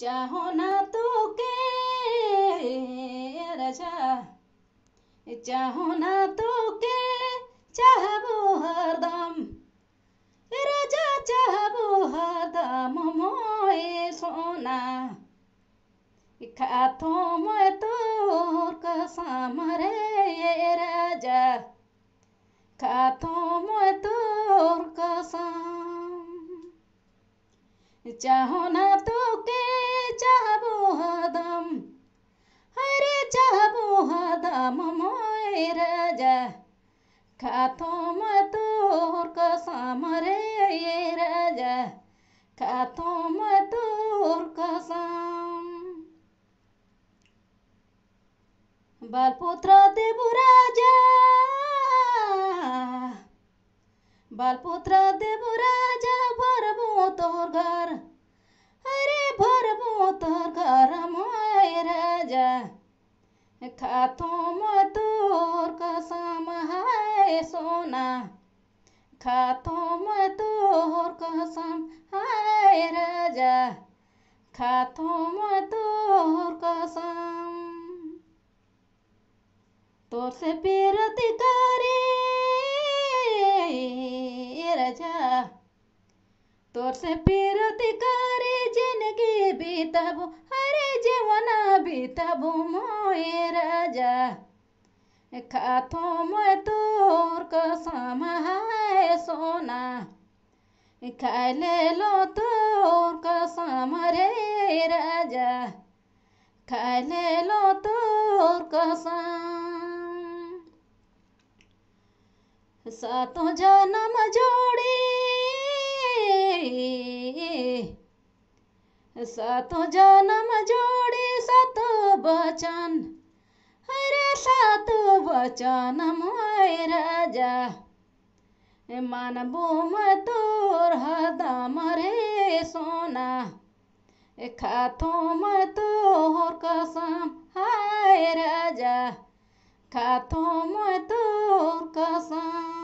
चाहो ना तो के राजा चाहो ना तो के चाहबो हरदम राजा चाहबो हरदम मोए सोना खातो मैं तोर कसम रे राजा खातो मैं तोर कसम चाहो ना तो के ካቶም ቱርክ ሳመሬየ राजा ካቶም ቱርክ ሳም बालपुत्र राजा बालपुत्र देवराजा भरबो तोर घर अरे भरबो तोर घर माय राजा खातो मतो खातों मतोर कसम हाय राजा खातों मतोर कसम तोर से पीरत करे राजा तोर से पीरत करे जिंदगी बीतबो हरे जीवना बीतबो मोए राजा खातों मतोर कसम हाय सोना ले लो तो कसम रे राजा ले लो तो कसम सातो जन्म जोड़ी सातो जन्म जोड़ी सातों बचन अरे सातों बचन मोए राजा मन बोम तोर हदम रे सोना खा खाथोम तोर कसम हाय राजा खाथोम तोर कसम